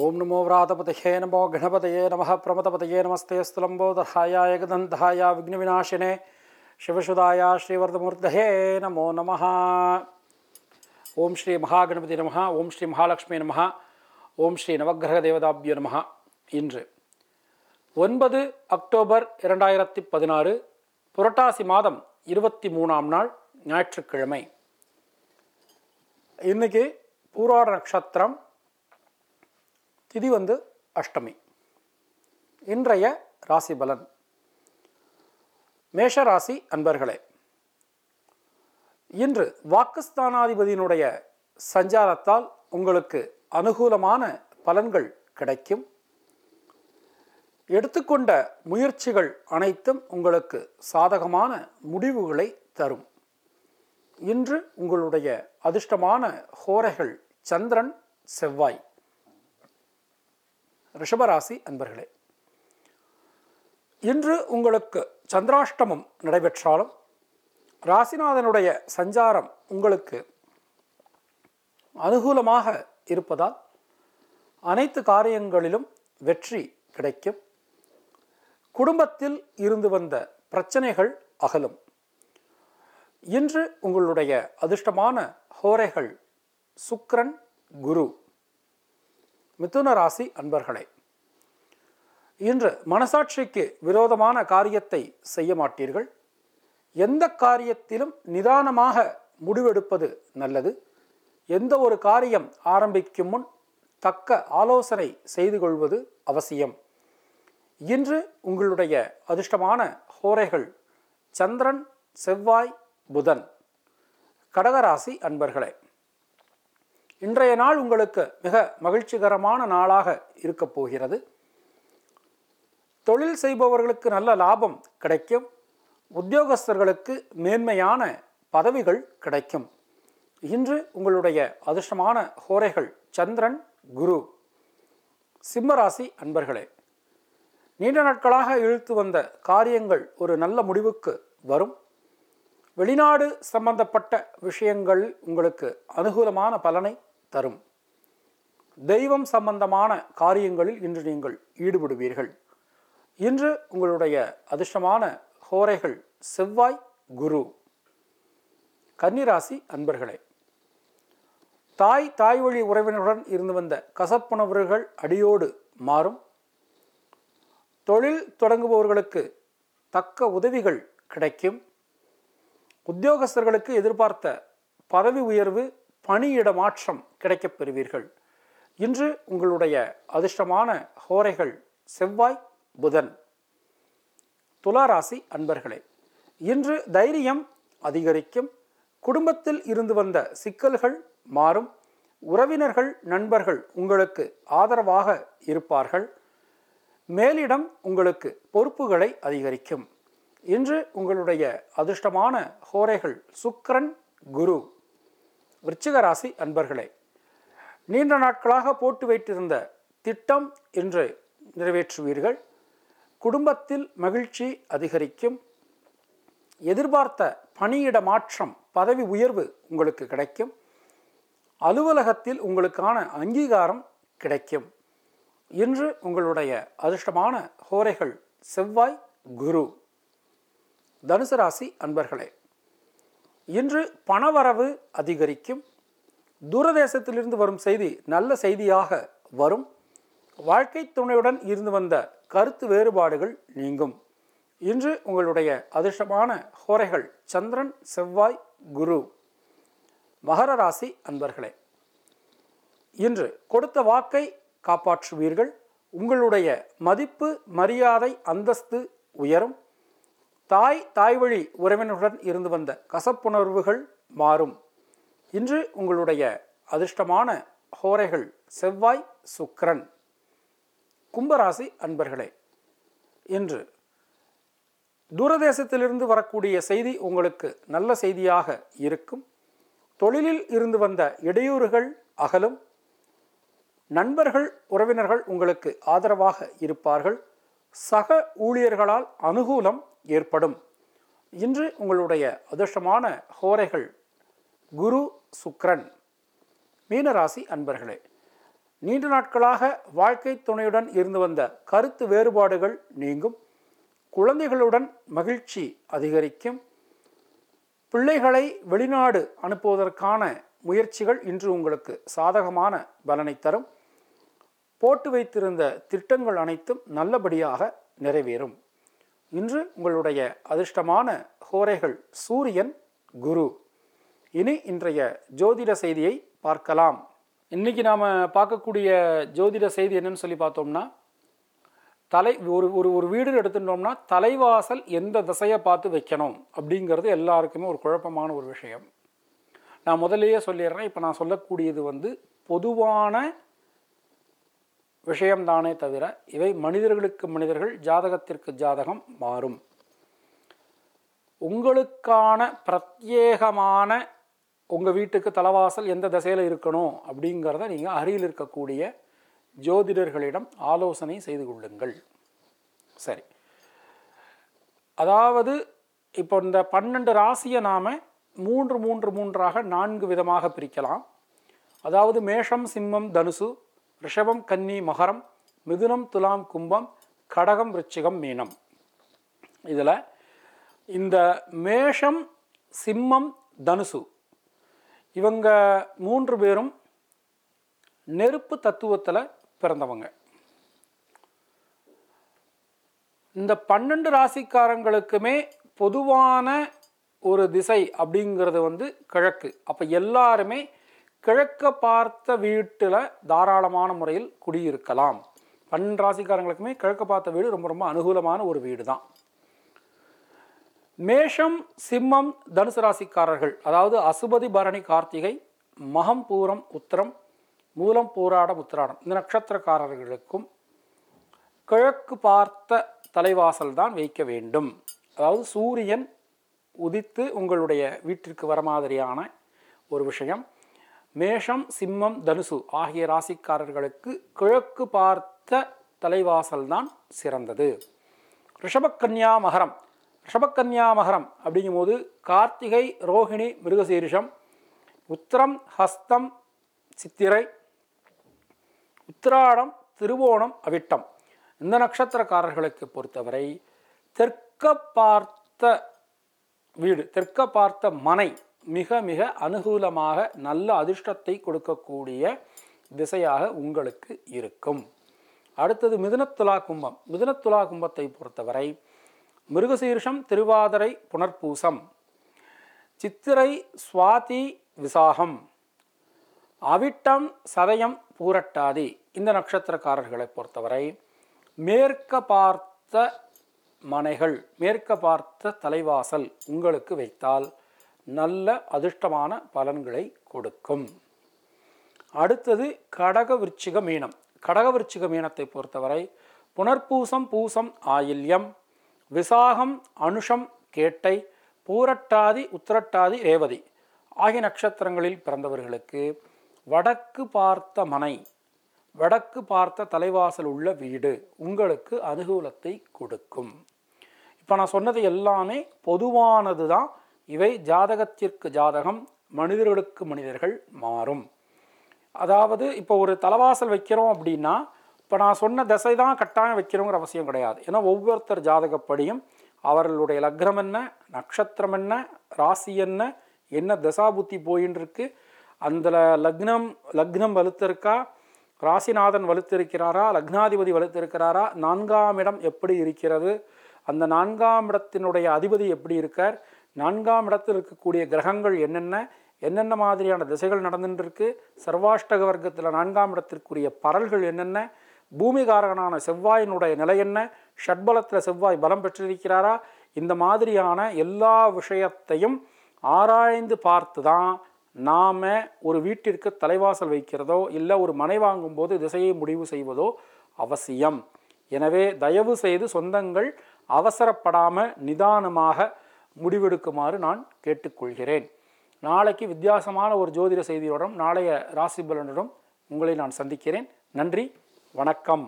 ஓம் நமோ விராதபதயே நமோ கணபதையே நம பிரமதபதையே நமஸ்தே ஸ்துலம்போதராயா ஏகதந்தாயா விக்ன விநாசினே சிவசுதாயா ஸ்ரீவர்தமூர்த்தகே நமோ நம ஓம் ஸ்ரீ மகாகணபதி நம ஓம் ஸ்ரீ மகாலட்சுமி நம ஓம் ஸ்ரீ நவகிரக தேவதாபியோ நம இன்று ஒன்பது அக்டோபர் இரண்டாயிரத்தி பதினாறு புரட்டாசி மாதம் இருபத்தி மூணாம் நாள் ஞாயிற்றுக்கிழமை இன்றைக்கி பூரா நட்சத்திரம் திதி வந்து அஷ்டமி இன்றைய ராசி பலன் மேஷ ராசி அன்பர்களே இன்று வாக்குஸ்தானாதிபதியினுடைய சஞ்சாரத்தால் உங்களுக்கு அனுகூலமான பலன்கள் கிடைக்கும் எடுத்துக்கொண்ட முயற்சிகள் அனைத்தும் உங்களுக்கு சாதகமான முடிவுகளை தரும் இன்று உங்களுடைய அதிர்ஷ்டமான ஹோரைகள் சந்திரன் செவ்வாய் ரிஷபராசி அன்பர்களே இன்று உங்களுக்கு சந்திராஷ்டமம் நடைபெற்றாலும் ராசிநாதனுடைய சஞ்சாரம் உங்களுக்கு அனுகூலமாக இருப்பதால் அனைத்து காரியங்களிலும் வெற்றி கிடைக்கும் குடும்பத்தில் இருந்து வந்த பிரச்சனைகள் அகலும் இன்று உங்களுடைய அதிர்ஷ்டமான ஹோரைகள் சுக்ரன் குரு மிதுன ராசி அன்பர்களே இன்று மனசாட்சிக்கு விரோதமான காரியத்தை செய்ய மாட்டீர்கள் எந்த காரியத்திலும் நிதானமாக முடிவெடுப்பது நல்லது எந்த ஒரு காரியம் ஆரம்பிக்கும் முன் தக்க ஆலோசனை செய்து கொள்வது அவசியம் இன்று உங்களுடைய அதிர்ஷ்டமான ஹோரைகள் சந்திரன் செவ்வாய் புதன் கடகராசி அன்பர்களே இன்றைய நாள் உங்களுக்கு மிக மகிழ்ச்சிகரமான நாளாக இருக்கப் போகிறது தொழில் செய்பவர்களுக்கு நல்ல லாபம் கிடைக்கும் உத்தியோகஸ்தர்களுக்கு மேன்மையான பதவிகள் கிடைக்கும் இன்று உங்களுடைய அதிர்ஷ்டமான ஹோரைகள் சந்திரன் குரு சிம்மராசி அன்பர்களே நீண்ட நாட்களாக இழுத்து வந்த காரியங்கள் ஒரு நல்ல முடிவுக்கு வரும் வெளிநாடு சம்பந்தப்பட்ட விஷயங்கள் உங்களுக்கு அனுகூலமான பலனை தரும் தெய்வம் சம்பந்தமான காரியங்களில் இன்று நீங்கள் ஈடுபடுவீர்கள் இன்று உங்களுடைய அதிர்ஷ்டமான ஹோரைகள் செவ்வாய் குரு கன்னிராசி அன்பர்களே தாய் தாய் வழி உறவினருடன் இருந்து வந்த கசப்புணவர்கள் அடியோடு மாறும் தொழில் தொடங்குபவர்களுக்கு தக்க உதவிகள் கிடைக்கும் உத்தியோகஸ்தர்களுக்கு எதிர்பார்த்த பதவி உயர்வு பணியிட மாற்றம் கிடைக்கப் பெறுவீர்கள் இன்று உங்களுடைய அதிர்ஷ்டமான ஹோரைகள் செவ்வாய் புதன் துளாராசி அன்பர்களே இன்று தைரியம் அதிகரிக்கும் குடும்பத்தில் இருந்து வந்த சிக்கல்கள் மாறும் உறவினர்கள் நண்பர்கள் உங்களுக்கு ஆதரவாக இருப்பார்கள் மேலிடம் உங்களுக்கு பொறுப்புகளை அதிகரிக்கும் இன்று உங்களுடைய அதிர்ஷ்டமான ஹோரைகள் சுக்கரன் குரு விருச்சிக ராசி அன்பர்களே நீண்ட நாட்களாக போட்டு வைத்திருந்த திட்டம் இன்று நிறைவேற்றுவீர்கள் குடும்பத்தில் மகிழ்ச்சி அதிகரிக்கும் எதிர்பார்த்த பணியிட மாற்றம் பதவி உயர்வு உங்களுக்கு கிடைக்கும் அலுவலகத்தில் உங்களுக்கான அங்கீகாரம் கிடைக்கும் இன்று உங்களுடைய அதிர்ஷ்டமான ஹோரைகள் செவ்வாய் குரு தனுசு ராசி அன்பர்களே இன்று பணவரவு அதிகரிக்கும் தூரதேசத்திலிருந்து வரும் செய்தி நல்ல செய்தியாக வரும் வாழ்க்கை துணையுடன் இருந்து வந்த கருத்து வேறுபாடுகள் நீங்கும் இன்று உங்களுடைய அதிர்ஷ்டமான ஹோரைகள் சந்திரன் செவ்வாய் குரு மகர ராசி அன்பர்களே இன்று கொடுத்த வாக்கை காப்பாற்றுவீர்கள் உங்களுடைய மதிப்பு மரியாதை அந்தஸ்து உயரும் தாய் தாய்வழி உறவினருடன் இருந்து வந்த கசப்புணர்வுகள் மாறும் இன்று உங்களுடைய அதிர்ஷ்டமான ஹோரைகள் செவ்வாய் சுக்ரன் கும்பராசி அன்பர்களே இன்று தூரதேசத்திலிருந்து வரக்கூடிய செய்தி உங்களுக்கு நல்ல செய்தியாக இருக்கும் தொழிலில் இருந்து வந்த இடையூறுகள் அகலும் நண்பர்கள் உறவினர்கள் உங்களுக்கு ஆதரவாக இருப்பார்கள் சக ஊழியர்களால் அனுகூலம் ஏற்படும் இன்று உங்களுடைய அதிர்ஷ்டமான ஹோரைகள் குரு சுக்ரன் மீனராசி அன்பர்களே நீண்ட நாட்களாக வாழ்க்கை துணையுடன் இருந்து வந்த கருத்து வேறுபாடுகள் நீங்கும் குழந்தைகளுடன் மகிழ்ச்சி அதிகரிக்கும் பிள்ளைகளை வெளிநாடு அனுப்புவதற்கான முயற்சிகள் இன்று உங்களுக்கு சாதகமான பலனை தரும் போட்டு வைத்திருந்த திட்டங்கள் அனைத்தும் நல்லபடியாக நிறைவேறும் இன்று உங்களுடைய அதிர்ஷ்டமான ஹோரைகள் சூரியன் குரு இனி இன்றைய ஜோதிட செய்தியை பார்க்கலாம் இன்றைக்கி நாம் பார்க்கக்கூடிய ஜோதிட செய்தி என்னன்னு சொல்லி பார்த்தோம்னா தலை ஒரு ஒரு ஒரு வீடு எடுத்துட்டோம்னா தலைவாசல் எந்த திசையை பார்த்து வைக்கணும் அப்படிங்கிறது எல்லாருக்குமே ஒரு குழப்பமான ஒரு விஷயம் நான் முதல்லையே சொல்லிடுறேன் இப்போ நான் சொல்லக்கூடியது வந்து பொதுவான விஷயம்தானே தவிர இவை மனிதர்களுக்கு மனிதர்கள் ஜாதகத்திற்கு ஜாதகம் மாறும் உங்களுக்கான பிரத்யேகமான உங்கள் வீட்டுக்கு தலைவாசல் எந்த திசையில் இருக்கணும் அப்படிங்கிறத நீங்கள் அருகில் இருக்கக்கூடிய ஜோதிடர்களிடம் ஆலோசனை செய்து கொள்ளுங்கள் சரி அதாவது இப்போ இந்த பன்னெண்டு ராசியை நாம் மூன்று மூன்று மூன்றாக நான்கு விதமாக பிரிக்கலாம் அதாவது மேஷம் சிம்மம் தனுசு ரிஷபம் கன்னி மகரம் மிதுனம் துலாம் கும்பம் கடகம் ரிச்சிகம் மீனம் இதில் இந்த மேஷம் சிம்மம் தனுசு இவங்க மூன்று பேரும் நெருப்பு தத்துவத்தில் பிறந்தவங்க இந்த பன்னெண்டு ராசிக்காரங்களுக்குமே பொதுவான ஒரு திசை அப்படிங்கிறது வந்து கிழக்கு அப்போ எல்லாருமே கிழக்க பார்த்த வீட்டில் தாராளமான முறையில் குடியிருக்கலாம் பன் ராசிக்காரங்களுக்குமே கிழக்க பார்த்த வீடு ரொம்ப ரொம்ப அனுகூலமான ஒரு வீடு தான் மேஷம் சிம்மம் தனுசு ராசிக்காரர்கள் அதாவது அசுபதி பரணி கார்த்திகை மகம் பூரம் உத்திரம் மூலம் போராடம் உத்திராடம் இந்த நட்சத்திரக்காரர்களுக்கும் கிழக்கு பார்த்த தலைவாசல் தான் வைக்க வேண்டும் அதாவது சூரியன் உதித்து உங்களுடைய வீட்டிற்கு வர மாதிரியான ஒரு விஷயம் மேஷம் சிம்மம் தனுசு ஆகிய ராசிக்காரர்களுக்கு கிழக்கு பார்த்த தலைவாசல்தான் சிறந்தது ரிஷபக்கன்யா மகரம் ரிஷபக்கன்யா மகரம் அப்படிங்கும்போது கார்த்திகை ரோஹிணி மிருகசீரிஷம் உத்திரம் ஹஸ்தம் சித்திரை உத்திராடம் திருவோணம் அவிட்டம் இந்த நட்சத்திரக்காரர்களுக்கு பொறுத்தவரை தெற்க பார்த்த வீடு தெற்க பார்த்த மனை மிக மிக அனுகூலமாக நல்ல அதிர்ஷ்டத்தை கொடுக்கக்கூடிய திசையாக உங்களுக்கு இருக்கும் அடுத்தது மிதுனத்துலா கும்பம் மிதுனத்துலா கும்பத்தை பொறுத்தவரை மிருகசீர்ஷம் திருவாதிரை புனர்பூசம் சித்திரை சுவாதி விசாகம் அவிட்டம் சதயம் பூரட்டாதி இந்த நட்சத்திரக்காரர்களை பொறுத்தவரை மேற்க பார்த்த மனைகள் மேற்க பார்த்த தலைவாசல் உங்களுக்கு வைத்தால் நல்ல அதிர்ஷ்டமான பலன்களை கொடுக்கும் அடுத்தது கடக விருச்சிக மீனம் கடக விருச்சிக மீனத்தை பொறுத்தவரை புனர்பூசம் பூசம் ஆயில்யம் விசாகம் அனுஷம் கேட்டை பூரட்டாதி உத்திரட்டாதி ரேவதி ஆகிய நட்சத்திரங்களில் பிறந்தவர்களுக்கு வடக்கு பார்த்த மனை வடக்கு பார்த்த தலைவாசல் உள்ள வீடு உங்களுக்கு அனுகூலத்தை கொடுக்கும் இப்போ நான் சொன்னது எல்லாமே பொதுவானது தான் இவை ஜாதகத்திற்கு ஜாதகம் மனிதர்களுக்கு மனிதர்கள் மாறும் அதாவது இப்போ ஒரு தலைவாசல் வைக்கிறோம் அப்படின்னா இப்போ நான் சொன்ன திசை தான் கட்டாயம் வைக்கிறோங்கிற அவசியம் கிடையாது ஏன்னா ஒவ்வொருத்தர் ஜாதகப்படியும் அவர்களுடைய லக்னம் என்ன நட்சத்திரம் என்ன ராசி என்ன என்ன தசாபுத்தி போயின்னு அந்த லக்னம் லக்னம் வலுத்திருக்கா ராசிநாதன் வலுத்திருக்கிறாரா லக்னாதிபதி வலுத்திருக்கிறாரா நான்காம் இடம் எப்படி இருக்கிறது அந்த நான்காம் இடத்தினுடைய அதிபதி எப்படி இருக்கார் நான்காம் இடத்தில் இருக்கக்கூடிய கிரகங்கள் என்னென்ன என்னென்ன மாதிரியான திசைகள் நடந்துட்டுருக்கு சர்வாஷ்டக வர்க்கத்தில் நான்காம் இடத்திற்குரிய பரல்கள் என்னென்ன பூமிகாரகனான செவ்வாயினுடைய நிலை என்ன ஷட்பலத்தில் செவ்வாய் பலம் பெற்றிருக்கிறாரா இந்த மாதிரியான எல்லா விஷயத்தையும் ஆராய்ந்து பார்த்து தான் நாம் ஒரு வீட்டிற்கு தலைவாசல் வைக்கிறதோ இல்லை ஒரு மனை வாங்கும்போது திசையை முடிவு செய்வதோ அவசியம் எனவே தயவு செய்து சொந்தங்கள் அவசரப்படாமல் நிதானமாக முடிவெடுக்குமாறு நான் கேட்டுக்கொள்கிறேன் நாளைக்கு வித்தியாசமான ஒரு ஜோதிட செய்தியுடன் நாளைய ராசிபலனுடன் உங்களை நான் சந்திக்கிறேன் நன்றி வணக்கம்